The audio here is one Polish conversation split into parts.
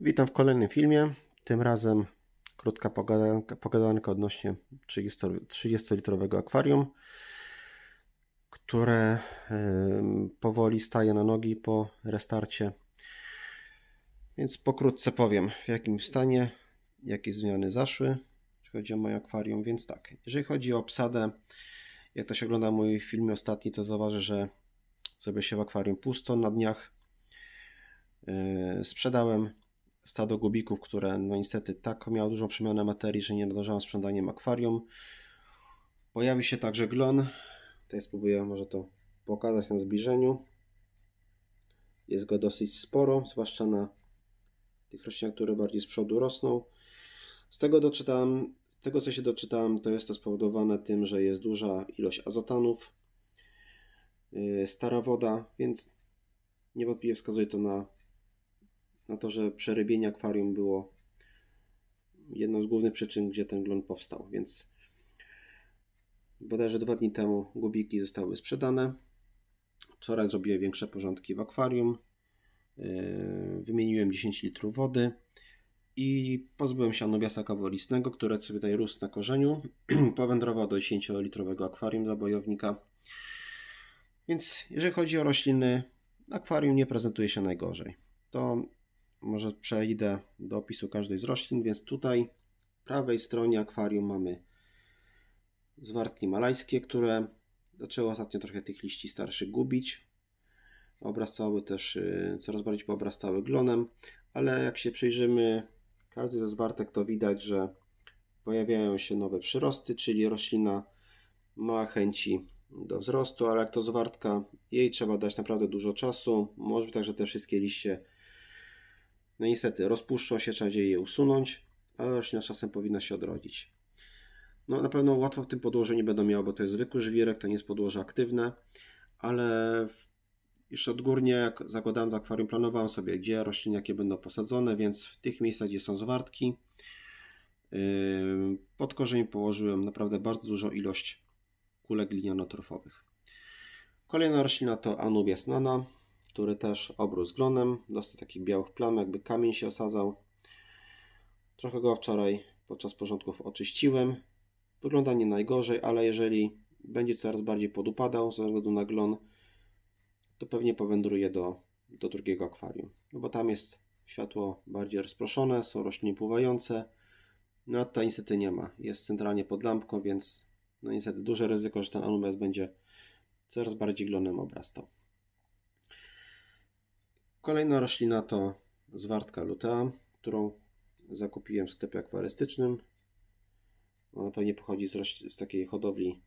Witam w kolejnym filmie. Tym razem krótka pogadanka, pogadanka odnośnie 30-litrowego akwarium, które powoli staje na nogi po restarcie. Więc pokrótce powiem w jakim stanie, jakie zmiany zaszły, jeśli chodzi o moje akwarium. Więc tak, jeżeli chodzi o obsadę, jak ktoś ogląda mój film ostatni, to zauważy, że sobie się w akwarium pusto na dniach. E, sprzedałem stado gubików, które no niestety tak miało dużą przemianę materii, że nie nadążałem sprzątaniem akwarium. Pojawi się także glon. Tutaj spróbuję może to pokazać na zbliżeniu. Jest go dosyć sporo, zwłaszcza na tych roślinach, które bardziej z przodu rosną. Z tego doczytałem, z tego co się doczytałem, to jest to spowodowane tym, że jest duża ilość azotanów, yy, stara woda, więc niewątpliwie wskazuje to na na to, że przerybienie akwarium było jedną z głównych przyczyn, gdzie ten glon powstał, więc bodajże dwa dni temu gubiki zostały sprzedane. Wczoraj zrobiłem większe porządki w akwarium. Yy, wymieniłem 10 litrów wody i pozbyłem się anobiasa kawolistnego, który sobie tutaj rósł na korzeniu. Powędrował do 10-litrowego akwarium dla bojownika. Więc jeżeli chodzi o rośliny, akwarium nie prezentuje się najgorzej. To może przejdę do opisu każdej z roślin, więc tutaj prawej stronie akwarium mamy zwartki malajskie, które zaczęły ostatnio trochę tych liści starszych gubić. Obrastały też, y, coraz bardziej poobrastały glonem, ale jak się przyjrzymy każdy ze zwartek to widać, że pojawiają się nowe przyrosty, czyli roślina ma chęci do wzrostu, ale jak to zwartka, jej trzeba dać naprawdę dużo czasu. Może także te wszystkie liście no niestety, rozpuszczą się, trzeba je usunąć, ale roślina czasem powinna się odrodzić. No na pewno łatwo w tym podłożu nie będą miały, bo to jest zwykły żwirek, to nie jest podłoże aktywne, ale jeszcze odgórnie, jak zakładałem do akwarium, planowałem sobie, gdzie rośliny jakie będą posadzone, więc w tych miejscach, gdzie są zwartki, yy, pod korzeń położyłem naprawdę bardzo dużą ilość kulek linianotrofowych. Kolejna roślina to Anubia nana który też obrósł glonem, Dostał takich białych plam, jakby kamień się osadzał. Trochę go wczoraj podczas porządków oczyściłem. Wygląda nie najgorzej, ale jeżeli będzie coraz bardziej podupadał ze względu na glon, to pewnie powędruje do, do drugiego akwarium. No bo tam jest światło bardziej rozproszone, są rośliny pływające. No to niestety nie ma. Jest centralnie pod lampką, więc no niestety duże ryzyko, że ten anubias będzie coraz bardziej glonem obrastał. Kolejna roślina to zwartka lutea, którą zakupiłem w sklepie akwarystycznym. Ona pewnie pochodzi z, z takiej hodowli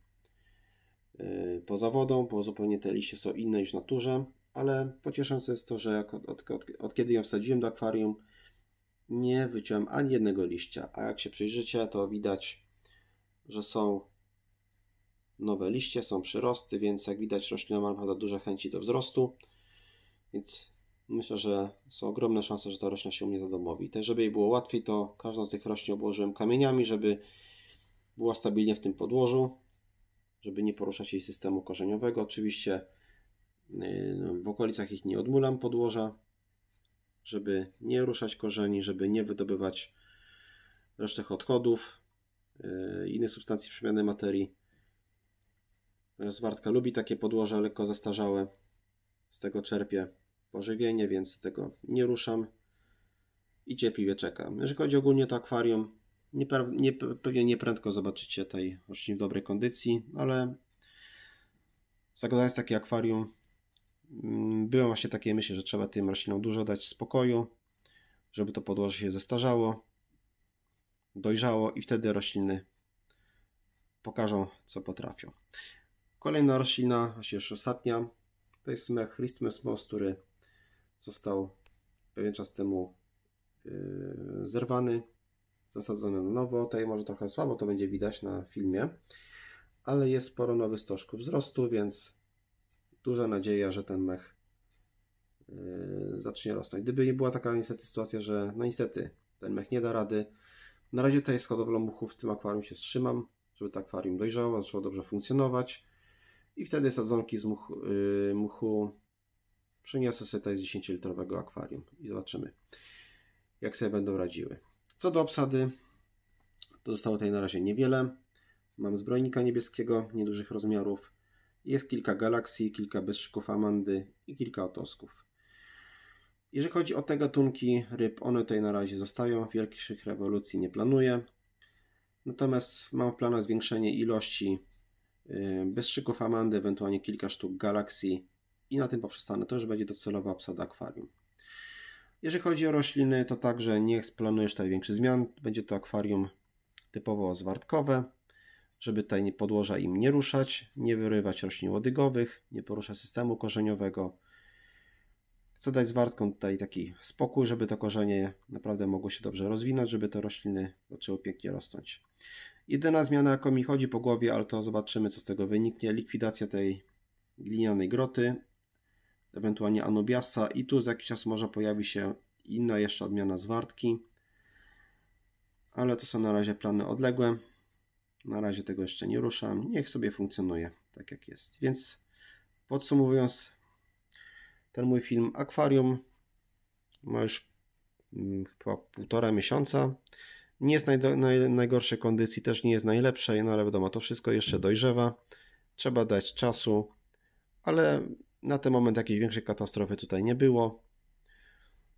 yy, poza wodą, bo zupełnie te liście są inne niż w naturze, ale pocieszające jest to, że od, od, od, od kiedy ją wsadziłem do akwarium, nie wyciąłem ani jednego liścia, a jak się przyjrzycie, to widać, że są nowe liście, są przyrosty, więc jak widać roślina ma naprawdę duże chęci do wzrostu, więc Myślę, że są ogromne szanse, że ta roślina się u mnie zadomowi. Też, żeby jej było łatwiej, to każdą z tych roślin obłożyłem kamieniami, żeby była stabilnie w tym podłożu, żeby nie poruszać jej systemu korzeniowego. Oczywiście y, no, w okolicach ich nie odmulam podłoża, żeby nie ruszać korzeni, żeby nie wydobywać resztek odchodów, y, innych substancji przemiany materii. Rozwartka lubi takie podłoże lekko zastarzałe, z tego czerpie pożywienie, więc tego nie ruszam i cierpliwie czekam. Jeżeli chodzi ogólnie o to akwarium, nie, nie, pewnie nieprędko zobaczycie tej roślin w dobrej kondycji, ale zagadając takie akwarium, mm, byłem właśnie takiej myśli, że trzeba tym roślinom dużo dać spokoju, żeby to podłoże się zestarzało, dojrzało i wtedy rośliny pokażą, co potrafią. Kolejna roślina, właśnie już ostatnia, to jest mech Christmas moss, który został pewien czas temu yy, zerwany, zasadzony na nowo. Tutaj może trochę słabo to będzie widać na filmie, ale jest sporo nowych stożków wzrostu, więc duża nadzieja, że ten mech yy, zacznie rosnąć. Gdyby nie była taka niestety sytuacja, że no niestety ten mech nie da rady, na razie tutaj z hodowlą muchów w tym akwarium się wstrzymam, żeby to akwarium dojrzało, zaczęło dobrze funkcjonować i wtedy sadzonki z much, yy, muchu Przyniosę sobie tutaj z 10-litrowego akwarium i zobaczymy, jak sobie będą radziły. Co do obsady, to zostało tutaj na razie niewiele. Mam zbrojnika niebieskiego niedużych rozmiarów. Jest kilka galaksji, kilka bezszyków amandy i kilka otosków. Jeżeli chodzi o te gatunki ryb, one tutaj na razie zostają. Wielkich rewolucji nie planuję. Natomiast mam w planach zwiększenie ilości y, bezszyków amandy, ewentualnie kilka sztuk galaksji i na tym poprzestanę. To już będzie docelowa obsada akwarium. Jeżeli chodzi o rośliny, to także nie planujesz tutaj większych zmian. Będzie to akwarium typowo zwartkowe, żeby tutaj podłoża im nie ruszać, nie wyrywać roślin łodygowych, nie poruszać systemu korzeniowego. Chcę dać zwartkom tutaj taki spokój, żeby to korzenie naprawdę mogło się dobrze rozwinąć, żeby te rośliny zaczęły pięknie rosnąć. Jedyna zmiana, jaką mi chodzi po głowie, ale to zobaczymy, co z tego wyniknie, likwidacja tej glinianej groty ewentualnie Anubiasa i tu za jakiś czas może pojawi się inna jeszcze odmiana zwartki. Ale to są na razie plany odległe. Na razie tego jeszcze nie ruszam. Niech sobie funkcjonuje tak jak jest. Więc podsumowując ten mój film Akwarium ma już mm, chyba półtora miesiąca. Nie jest naj, naj, najgorszej kondycji, też nie jest najlepszej, no ale wiadomo, to wszystko jeszcze dojrzewa. Trzeba dać czasu, ale na ten moment jakiejś większej katastrofy tutaj nie było.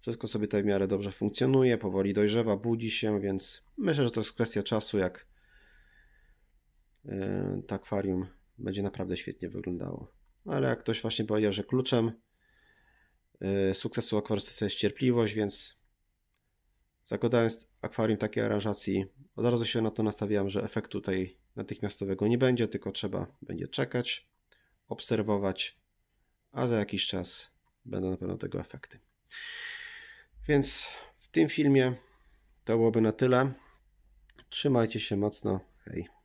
Wszystko sobie tutaj w miarę dobrze funkcjonuje, powoli dojrzewa, budzi się, więc myślę, że to jest kwestia czasu, jak e, to akwarium będzie naprawdę świetnie wyglądało. No, ale jak ktoś właśnie powiedział, że kluczem e, sukcesu akwarystyce jest cierpliwość, więc zakładając akwarium takiej aranżacji, od razu się na to nastawiam, że efektu tutaj natychmiastowego nie będzie, tylko trzeba będzie czekać, obserwować, a za jakiś czas będą na pewno tego efekty. Więc w tym filmie to byłoby na tyle. Trzymajcie się mocno. Hej.